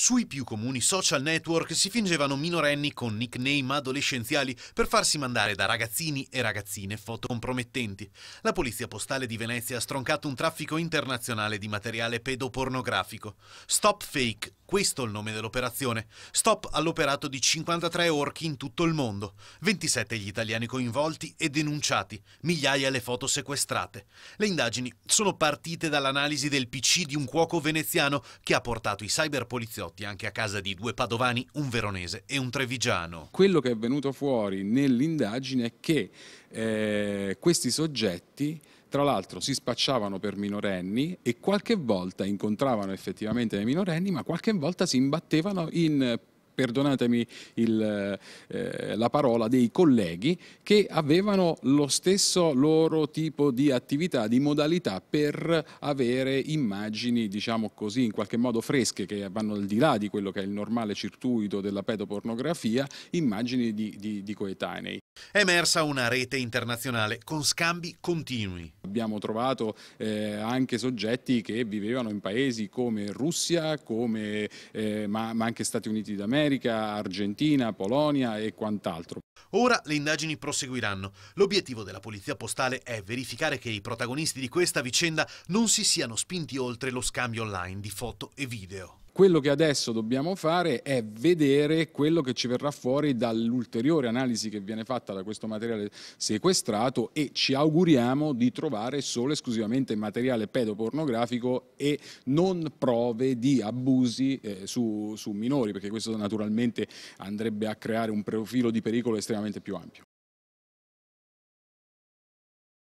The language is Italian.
Sui più comuni social network si fingevano minorenni con nickname adolescenziali per farsi mandare da ragazzini e ragazzine foto compromettenti. La Polizia Postale di Venezia ha stroncato un traffico internazionale di materiale pedopornografico. Stop Fake, questo è il nome dell'operazione. Stop all'operato di 53 orchi in tutto il mondo. 27 gli italiani coinvolti e denunciati, migliaia le foto sequestrate. Le indagini sono partite dall'analisi del PC di un cuoco veneziano che ha portato i cyberpoliziotti anche a casa di due padovani, un veronese e un trevigiano. Quello che è venuto fuori nell'indagine è che eh, questi soggetti tra l'altro si spacciavano per minorenni e qualche volta incontravano effettivamente dei minorenni, ma qualche volta si imbattevano in perdonatemi il, eh, la parola, dei colleghi che avevano lo stesso loro tipo di attività, di modalità per avere immagini, diciamo così, in qualche modo fresche, che vanno al di là di quello che è il normale circuito della pedopornografia, immagini di, di, di coetanei. È emersa una rete internazionale con scambi continui. Abbiamo trovato eh, anche soggetti che vivevano in paesi come Russia, come, eh, ma, ma anche Stati Uniti d'America, Argentina, Polonia e quant'altro. Ora le indagini proseguiranno. L'obiettivo della Polizia Postale è verificare che i protagonisti di questa vicenda non si siano spinti oltre lo scambio online di foto e video. Quello che adesso dobbiamo fare è vedere quello che ci verrà fuori dall'ulteriore analisi che viene fatta da questo materiale sequestrato e ci auguriamo di trovare solo e esclusivamente materiale pedopornografico e non prove di abusi eh, su, su minori, perché questo naturalmente andrebbe a creare un profilo di pericolo estremamente più ampio.